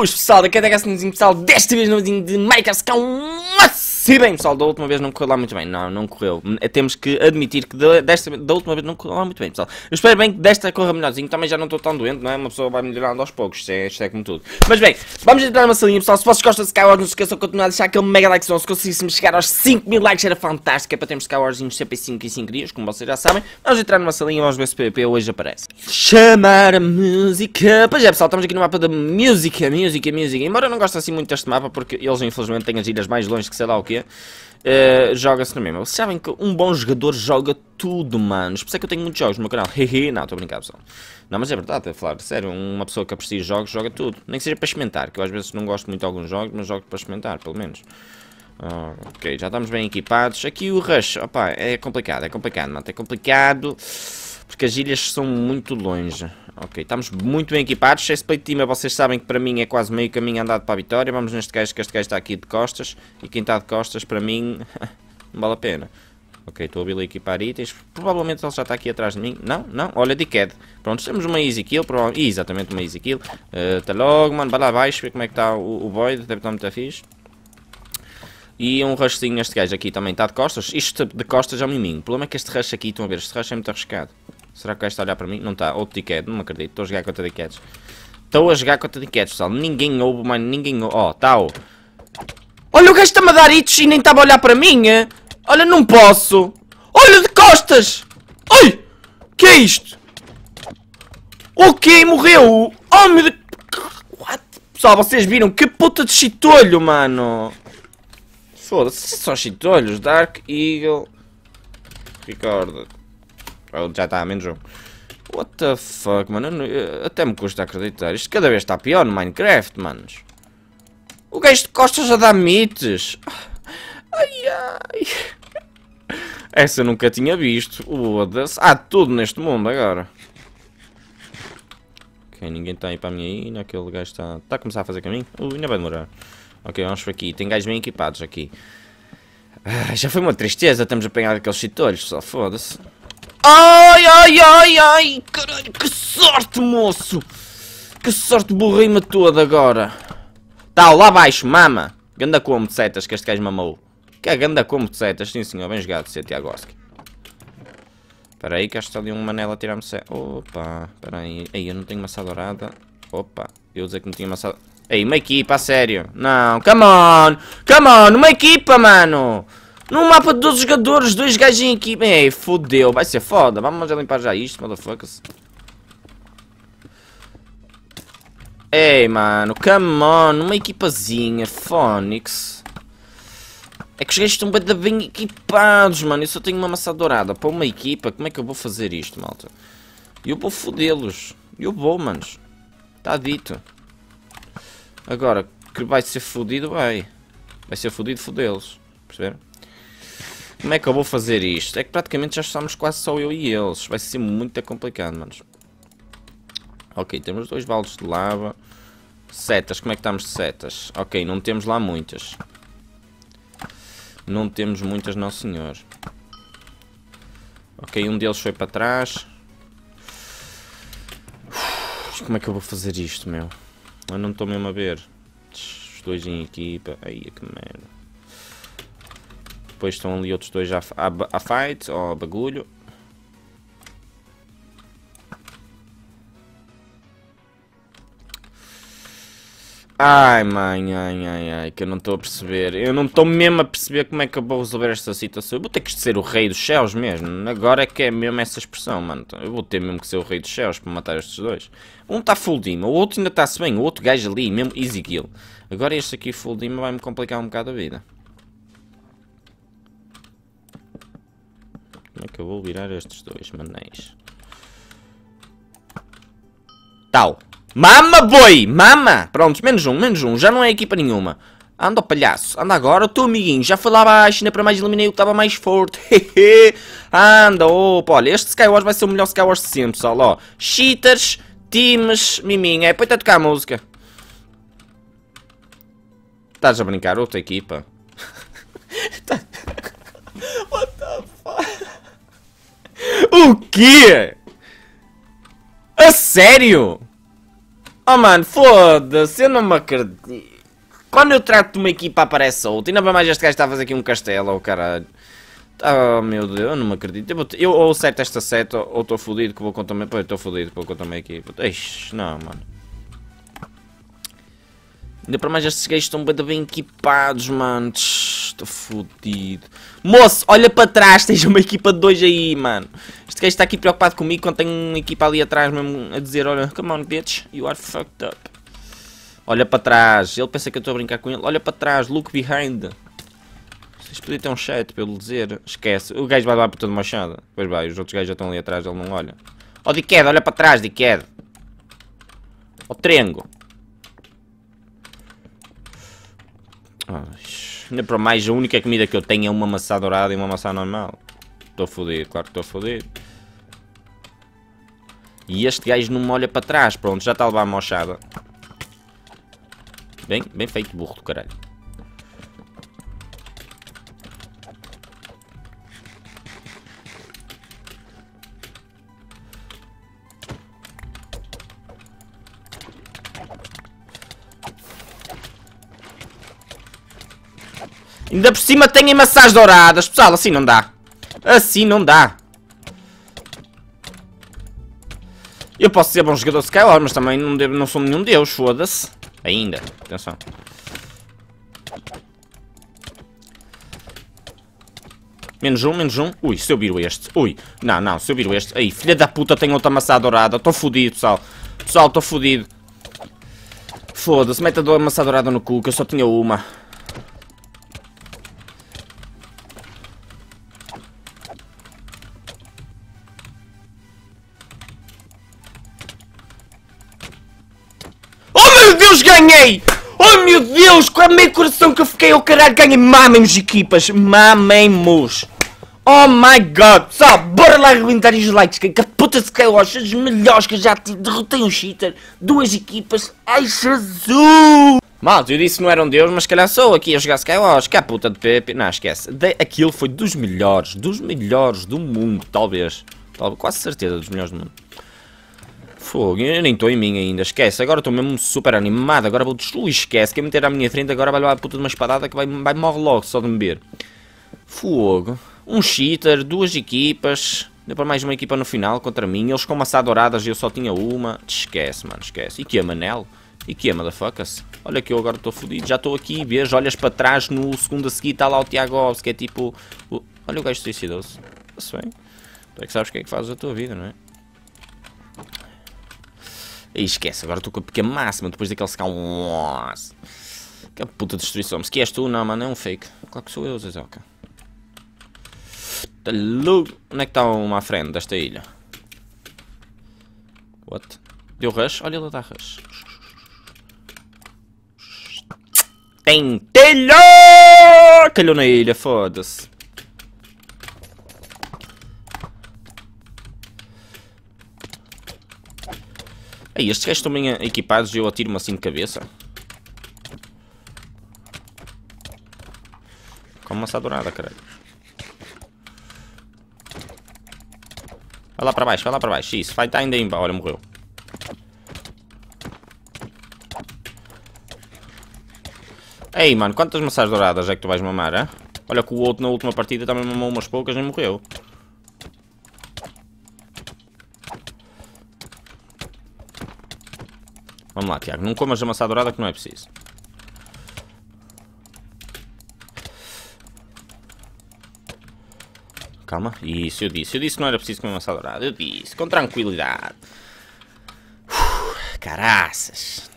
Pessoal, daqui até que é um especial desta vez no novinho de Minecraft com se bem, pessoal, da última vez não correu lá muito bem. Não, não correu. Eh, temos que admitir que desta, da última vez não correu lá muito bem, pessoal. Eu espero bem que desta corra melhorzinho. Também já não estou tão doente, não é? Uma pessoa vai melhorando aos poucos. Isto é, isto é como tudo. Mas bem, vamos entrar numa salinha, pessoal. Se vocês gostam de Skywars, não se esqueçam de continuar a deixar aquele mega like. Se conseguíssemos chegar aos 5 mil likes, era fantástico. É para termos Skywarzinhos sempre em 5 e 5 dias, como vocês já sabem. Vamos entrar numa salinha e vamos ver se PvP hoje aparece. Chamar a música. Pois é, pessoal, estamos aqui no mapa da música, música, música. Embora eu não goste assim muito deste mapa, porque eles infelizmente têm as ilhas mais longe que sei lá o que dia, uh, eh, joga-se no mesmo. Vocês sabem que um bom jogador joga tudo, mano. Por isso é que eu tenho muitos jogos no meu canal. Hehe, não, estou a brincar, pessoal. Não, mas é verdade, a é falar sério. Uma pessoa que aprecia jogos joga tudo. Nem que seja para experimentar, que eu às vezes não gosto muito de alguns jogos, mas jogo para experimentar, pelo menos. Ah, ok, já estamos bem equipados. Aqui o Rush, opa, é complicado, é complicado, mano, é complicado. Porque as ilhas são muito longe. Ok, estamos muito bem equipados. Chase Plate Team, vocês sabem que para mim é quase meio caminho andado para a vitória. Vamos neste gajo, que este gajo está aqui de costas. E quem está de costas, para mim, não vale a pena. Ok, estou a vir equipar itens. Provavelmente ele já está aqui atrás de mim. Não, não. Olha, Dickhead. Pronto, temos uma easy kill. Prova... Exatamente, uma easy kill. Uh, logo, mano. Vai lá abaixo, ver como é que está o, o Void. Deve estar muito fixe. E um rushzinho neste gajo aqui também está de costas. Isto de costas é um miminho. O problema é que este rush aqui, estão a ver, este rush é muito arriscado. Será que o gajo está a olhar para mim? Não está. Outro Ticket, não me acredito. Estou a jogar contra Tickets. Estou a jogar contra Tickets, pessoal. Ninguém ouve, mano. Ninguém ouve. Ó, oh, tal. Olha, o gajo está-me a dar hits e nem estava a olhar para mim. Olha, não posso. Olha, de costas. Oi. Que é isto? O que morreu. Oh, meu Deus. What? Pessoal, vocês viram? Que puta de chitolho, mano. Foda-se, são chitolhos. Dark Eagle. Ricardo. Ele já está a menos um What the fuck, mano? Não, até me custa acreditar. Isto cada vez está pior no Minecraft, manos. O gajo de costas a dar mites. Ai, ai. Essa eu nunca tinha visto. Foda-se. Há tudo neste mundo agora. Ok, ninguém está aí para a minha né? ilha. Aquele gajo está... Está a começar a fazer caminho? Uh, ainda vai demorar. Ok, vamos por aqui. Tem gajos bem equipados aqui. Ah, já foi uma tristeza. Temos a aqueles chitolhos, só foda-se. Ai, ai, ai, ai! Caralho, que sorte, moço! Que sorte, borrei-me toda agora. Tá, lá baixo mama. Ganda como de setas que este gajo mamou. Que é ganda como de setas, sim senhor. Bem jogado, seu Tiago Oski. Espera aí, que acho que está ali um manela a tirar-me setas. Opa, espera aí. aí eu não tenho maçada dourada. Opa, eu dizer que não tinha maçada Ei, uma equipa, a sério. Não, come on. Come on, uma equipa, mano. No mapa de 12 jogadores, dois gajos em equipe. Ei, fodeu, vai ser foda. Vamos já limpar já isto, motherfuckers. Ei, mano, come on, uma equipazinha, Phonix. É que os gajos estão bem equipados, mano. Eu só tenho uma massa dourada para uma equipa. Como é que eu vou fazer isto, malta? Eu vou fodê-los. Eu vou, manos. Está dito. Agora, que vai ser fodido, vai. Vai ser fodido, fodê-los. Perceberam? Como é que eu vou fazer isto? É que praticamente já estamos quase só eu e eles. Vai ser muito complicado, manos. Ok, temos dois baldes de lava. Setas, como é que estamos de setas? Ok, não temos lá muitas. Não temos muitas, não senhor. Ok, um deles foi para trás. Uf, como é que eu vou fazer isto, meu? Eu não estou mesmo a ver. Os dois em equipa. Aí, que merda. Depois estão ali outros dois a, a, a fight ou a bagulho. Ai, mãe, ai, ai, ai, que eu não estou a perceber. Eu não estou mesmo a perceber como é que eu vou resolver esta situação. Eu vou ter que ser o rei dos céus mesmo. Agora é que é mesmo essa expressão, mano. Eu vou ter mesmo que ser o rei dos céus para matar estes dois. Um está full dima, o outro ainda está-se bem. O outro gajo ali, mesmo easy kill. Agora este aqui full dima vai-me complicar um bocado a vida. Como é que eu vou virar estes dois manéis? Tal. Mama, boi! Mama! pronto, menos um, menos um. Já não é equipa nenhuma. Anda, palhaço. Anda agora, o teu amiguinho. Já foi lá abaixo, ainda para mais eliminei o que estava mais forte. Anda, opa. Olha, este Skywars vai ser o melhor Skywars de sempre, pessoal. Ó, cheaters, times, miminha. É, põe-te a tocar a música. Estás a brincar, outra equipa. Tá. O quê? A sério? Oh mano, foda-se, eu não me acredito. Quando eu trato de uma equipa aparece outra. Ainda bem mais este gajo está a fazer aqui um castelo, oh caralho. Oh meu Deus, eu não me acredito. Eu, eu ou acerto esta seta ou estou fodido que vou contar meio. Pô, estou fodido que vou contar meio equipa. Ixi, não mano. Ainda para mais estes gajos estão bem equipados, mano fodido. Moço, olha para trás, tens uma equipa de dois aí, mano. Este gajo está aqui preocupado comigo quando tem uma equipa ali atrás mesmo a dizer, olha, come on, bitch, you are fucked up. Olha para trás, ele pensa que eu estou a brincar com ele. Olha para trás, look behind. Vocês podiam ter um chat para ele dizer. Esquece, o gajo vai lá todo toda machada. Pois vai, os outros gajos já estão ali atrás, ele não olha. Ó, oh, dickhead, olha para trás, dickhead. Ó, oh, trengo. Oh, Ainda para mais, a única comida que eu tenho é uma maçã dourada e uma maçã normal. Estou fodido, claro que estou fodido. E este gajo não me olha para trás. Pronto, já está a levar a mochada. Bem, bem feito, burro do caralho. Ainda por cima têm maçãs douradas, pessoal, assim não dá. Assim não dá. Eu posso ser bom jogador de Skyward, mas também não, devo, não sou nenhum deus, foda-se. Ainda, atenção. Menos um, menos um. Ui, se eu viro este. Ui, não, não, se eu viro este. Aí, filha da puta, tenho outra maçã dourada. Estou fodido, pessoal. Pessoal, estou fodido. Foda-se, mete a maçã dourada no cu, que eu só tinha uma. Oh meu Deus, com a meio coração que eu fiquei, eu oh, caralho, ganhei. Mamem-nos equipas, mamem-nos. Oh my god, pessoal, bora lá arrebentar os likes, que a puta se caiu os melhores que eu já tive. Derrotei um cheater, duas equipas, ai Jesus! Malta, eu disse que não era um deus, mas calhar sou aqui a jogar Skywatch, que é a puta de Pepe. Não, esquece. De, aquilo foi dos melhores, dos melhores do mundo, talvez. talvez. Quase certeza dos melhores do mundo. Fogo, eu nem estou em mim ainda, esquece. Agora estou mesmo super animado, agora vou destruir, esquece. Quem meter à minha frente agora vai levar a puta de uma espadada que vai, vai morrer logo só de me ver. Fogo. Um cheater, duas equipas. Deu para mais uma equipa no final contra mim. Eles com maçã douradas e eu só tinha uma. Esquece, mano, esquece. E que é Manel? E que é, motherfuckers? Olha que eu agora estou fodido. Já estou aqui, vês? Olhas para trás no segundo a seguir está lá o Tiago Alves, que é tipo... O... Olha o gajo suicidou-se. está bem. Tu é que sabes o que é que fazes a tua vida, não é? E esquece, agora estou com a pica máxima depois daquele scal. Que puta destruição. Se que és tu, não, mano, é um fake. Claro que sou eu, Zezoka. Tá Onde é que está uma à frente desta ilha? What? Deu rush? Olha, ele dá rush. Tem telho! Calhou na ilha, foda-se. Aí, estes gajos estão bem equipados e eu atiro-me assim de cabeça. Como massa dourada, caralho. Vai lá para baixo, vai lá para baixo. Isso, vai estar tá ainda em Olha, morreu. Ei, mano, quantas maçãs douradas é que tu vais mamar, hein? Olha que o outro na última partida também mamou umas poucas e morreu. Vamos lá, Tiago. Não comas a maçã dourada que não é preciso. Calma. Isso, eu disse. Eu disse que não era preciso comer maçã dourada. Eu disse. Com tranquilidade. Uf, caraças.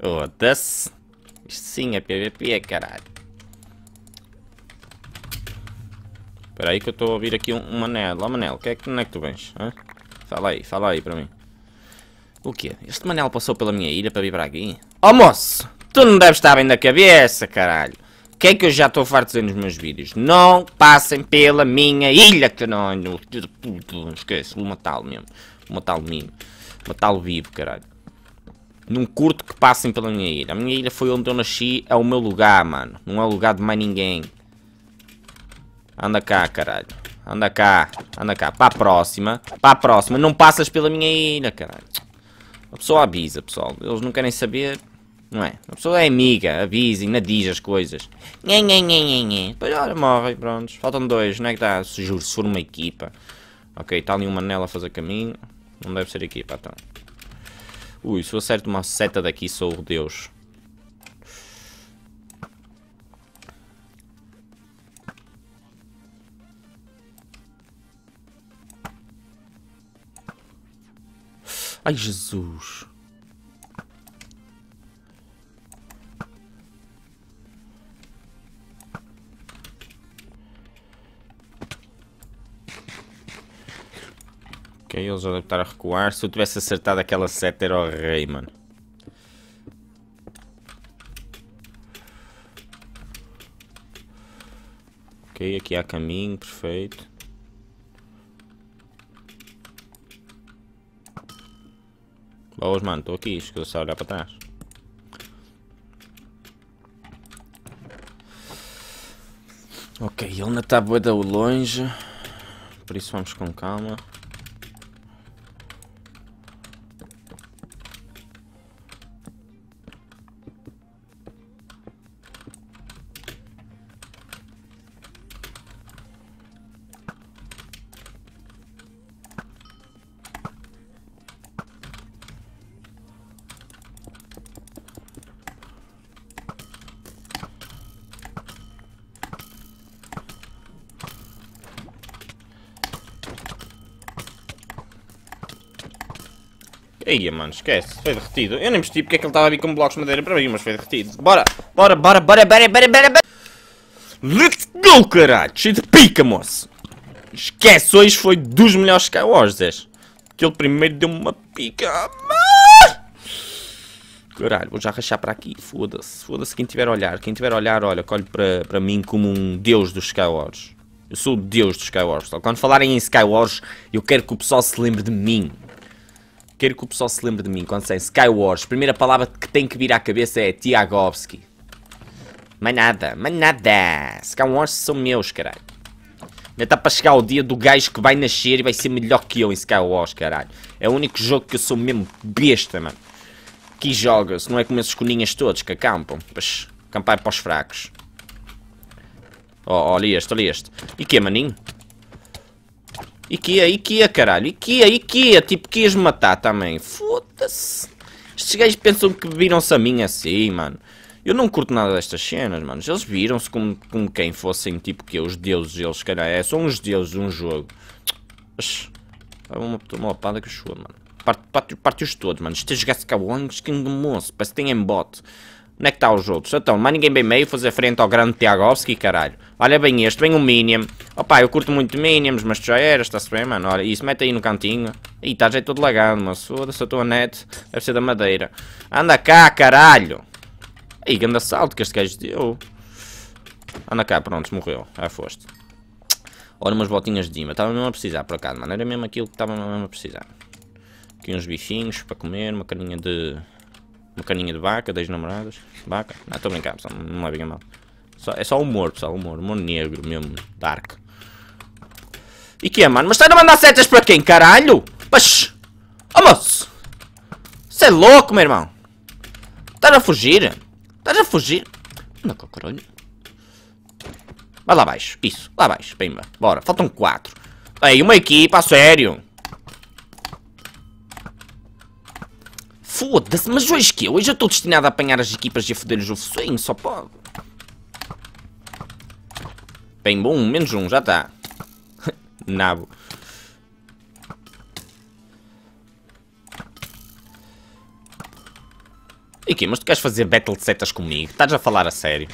Foda-se. Isto sim é PVP, é caralho. Espera aí que eu estou a ouvir aqui um, um Manel. Ó oh, Manel, que é, onde é que tu vens? Fala aí, fala aí para mim. O quê? Este Manel passou pela minha ilha para vir para aqui? Oh moço, tu não deves estar bem da cabeça, caralho. O que é que eu já estou farto de dizer nos meus vídeos? Não passem pela minha ilha, caralho. Puto, esquece, vou matá-lo mesmo. Vou matá-lo mesmo. Matá-lo vivo, caralho. Não curto que passem pela minha ilha. A minha ilha foi onde eu nasci, é o meu lugar, mano. Não é lugar de mais ninguém. Anda cá, caralho. Anda cá, anda cá. Para a próxima. Para a próxima. Não passas pela minha ilha, caralho. A pessoa avisa, pessoal. Eles não querem saber, não é? A pessoa é amiga, avisa, ainda diz as coisas. Nhe, nhe, Depois, morre, pronto. Faltam dois, não é que Se Juro, se for uma equipa. Ok, está ali uma nela a fazer caminho. Não deve ser equipa, então. Ui, se eu acerto uma seta daqui, sou o Deus. Ai, Jesus. Ok, eles já devem estar a recuar. Se eu tivesse acertado aquela seta era o rei, mano. Ok, aqui há caminho, perfeito. Vamos mano, estou aqui, escusa a olhar para trás. Ok, ele ainda está boa longe. Por isso vamos com calma. Eia, mano, esquece. Foi derretido. Eu nem percebi porque é que ele estava a vir com blocos de madeira para mim, mas foi derretido. Bora, bora, bora, bora, bora, bora, bora, bora. Let's go, caralho. Cheio de pica, moço. Esquece, hoje foi dos melhores Skywars, que ele primeiro deu-me uma pica. Caralho, vou já rachar para aqui. Foda-se, foda-se quem tiver a olhar. Quem tiver a olhar, olha, colhe para, para mim como um deus dos Skywars. Eu sou o deus dos Skywars, pessoal. Quando falarem em Skywars, eu quero que o pessoal se lembre de mim. Quero que o pessoal se lembre de mim quando sai Skywars. Primeira palavra que tem que vir à cabeça é Tiagovski. Mas nada, mas nada. Skywars são meus, caralho. Ainda está para chegar o dia do gajo que vai nascer e vai ser melhor que eu em Skywars, caralho. É o único jogo que eu sou mesmo besta, mano. Que joga se não é como esses coninhas todos que acampam. Pois, acampar é para os fracos. Oh, olha este, olha este. E que, maninho? Ikea, Ikea, caralho. Ikea, Ikea. Tipo, que me matar também. Foda-se. Estes gajos pensam que viram-se a mim assim, mano. Eu não curto nada destas cenas, mano. Eles viram-se como, como quem fossem, tipo, que os deuses, eles, caralho. É, são uns deuses um jogo. Vai uma, uma lapada que chua, mano. Parte, parte, parte-os todos, mano. Este jogasse cá longe, que moço. Parece que tem embote. Onde é que está os outros? Então, mais ninguém bem meio fazer frente ao grande Tiagovski, caralho. Olha bem este, vem o um Minion. Opa, eu curto muito Minions, mas já era, está-se bem, mano. Olha, isso, mete aí no cantinho. Ih, estás aí todo lagado, mas foda-se a tua net. Deve ser da madeira. Anda cá, caralho. Ih, grande assalto que este gajo deu. Anda cá, pronto, morreu. Já foste. Olha umas botinhas de dima. Estava mesmo a precisar, por acaso, mano. Era mesmo aquilo que estava mesmo a precisar. Aqui uns bichinhos para comer, uma caninha de uma caninha de vaca, dois namoradas. Vaca. Não, ah, estou a brincar, pessoal. Não levem a mal. Só, é só humor, pessoal. Humor. Humor negro mesmo. Dark. E que é, mano? Mas está a mandar setas para quem, caralho? Pash! Oh, moço! Você é louco, meu irmão! Estás a fugir? Estás a fugir? Anda com o caralho. Vai lá abaixo. Isso. Lá abaixo. Pimba. Bora. Faltam quatro Aí, uma equipa, sério. Foda-se, mas hoje que Hoje eu estou destinado a apanhar as equipas e a foder-lhes o focinho, só pode. Bem, bom, menos um, já está. Nabo. E aqui, Mas tu queres fazer battle de setas comigo? Estás a falar a sério?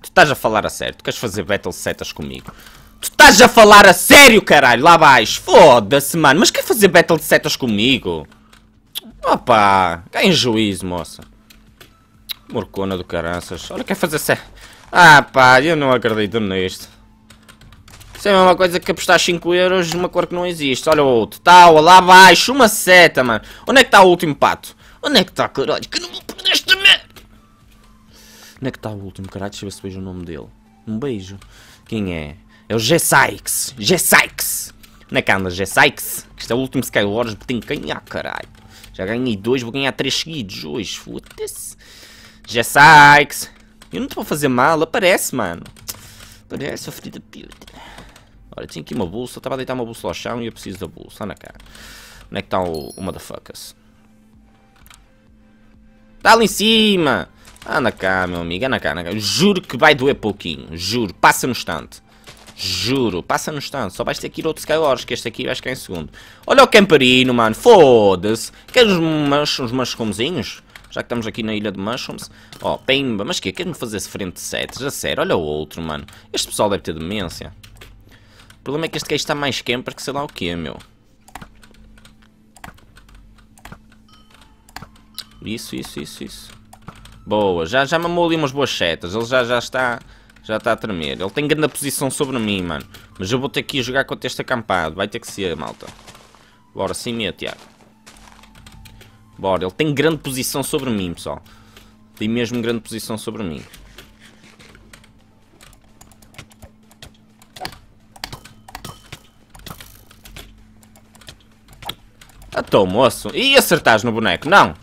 Tu estás a falar a sério? Tu queres fazer battle de setas comigo? Tu estás a falar a sério, caralho? Lá baixo. Foda-se, mano. Mas quer fazer battle de setas comigo? Opa! Cá em juízo, moça. Morcona do caranças. Olha, quer fazer sério. Ah pá, eu não acredito nisto. Isso é a mesma coisa que apostar 5 euros numa cor que não existe. Olha o outro. Tal, tá, lá abaixo, uma seta, mano. Onde é que está o último pato? Onde é que está, caralho? Que não vou perder esta merda! Onde é que está o último, caralho? Deixa eu ver se vejo o nome dele. Um beijo. Quem é? É o G. Sykes. G. Sykes. Onde é que anda G. Sykes? Isto é o último Skywars. Tem quem? Ah, caralho. Já ganhei dois, vou ganhar três seguidos hoje. Foda-se. Jess Sykes. Eu não estou a fazer mal, aparece, mano. Aparece, a ferida Olha, tinha aqui uma bolsa. Estava a deitar uma bolsa ao chão e eu preciso da bolsa. na cá. Onde é que está o, o motherfuckers? Está ali em cima. Anda cá, meu amigo. Anda cá, anda cá. Juro que vai doer pouquinho. Juro. Passa no instante. Juro, passa no stand, só vais ter que ir outro Skywars, que este aqui vais ficar é em segundo. Olha o Camparino, mano, foda-se. Queres uns, uns mushroomzinhos? Já que estamos aqui na ilha de mushrooms. Ó, oh, pimba, mas que Queres-me fazer se frente de setes? A sério, olha o outro, mano. Este pessoal deve ter demência. O problema é que este gajo está mais camper que sei lá o que, meu. Isso, isso, isso, isso. Boa, já, já mamou ali umas boas setas. Ele já, já está já está a tremer. Ele tem grande posição sobre mim, mano. Mas eu vou ter que ir jogar contra este acampado. Vai ter que ser, malta. Bora, sim, meu, Tiago. Bora, ele tem grande posição sobre mim, pessoal. Tem mesmo grande posição sobre mim. Então, moço. E acertares no boneco? Não.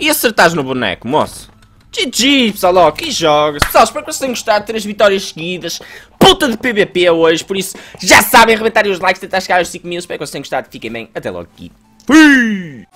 E acertares no boneco, moço? GG pessoal, ó, que jogos Pessoal, espero que vocês tenham gostado, três vitórias seguidas Puta de PVP hoje, por isso Já sabem, arrebentarem os likes, tentar chegar aos 5 mil Espero que vocês tenham gostado, fiquem bem, até logo aqui Fui!